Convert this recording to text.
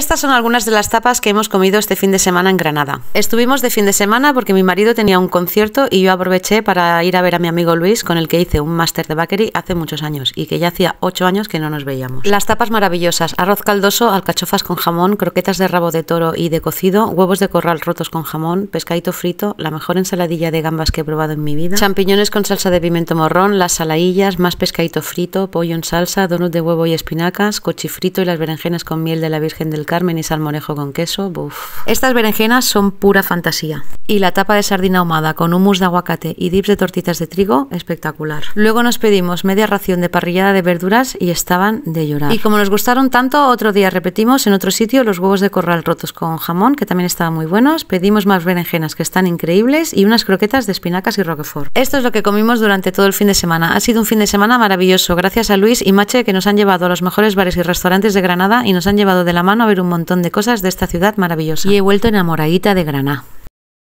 Estas son algunas de las tapas que hemos comido este fin de semana en Granada. Estuvimos de fin de semana porque mi marido tenía un concierto y yo aproveché para ir a ver a mi amigo Luis, con el que hice un máster de bakery hace muchos años y que ya hacía 8 años que no nos veíamos. Las tapas maravillosas, arroz caldoso, alcachofas con jamón, croquetas de rabo de toro y de cocido, huevos de corral rotos con jamón, pescadito frito, la mejor ensaladilla de gambas que he probado en mi vida, champiñones con salsa de pimiento morrón, las salaillas, más pescadito frito, pollo en salsa, donut de huevo y espinacas, cochifrito y las berenjenas con miel de la Virgen del Carmen y salmorejo con queso. buf. Estas berenjenas son pura fantasía. Y la tapa de sardina ahumada con hummus de aguacate y dips de tortitas de trigo, espectacular. Luego nos pedimos media ración de parrillada de verduras y estaban de llorar. Y como nos gustaron tanto, otro día repetimos en otro sitio los huevos de corral rotos con jamón, que también estaban muy buenos. Pedimos más berenjenas que están increíbles y unas croquetas de espinacas y roquefort. Esto es lo que comimos durante todo el fin de semana. Ha sido un fin de semana maravilloso. Gracias a Luis y Mache que nos han llevado a los mejores bares y restaurantes de Granada y nos han llevado de la mano a un montón de cosas de esta ciudad maravillosa. Y he vuelto enamoradita de Granada.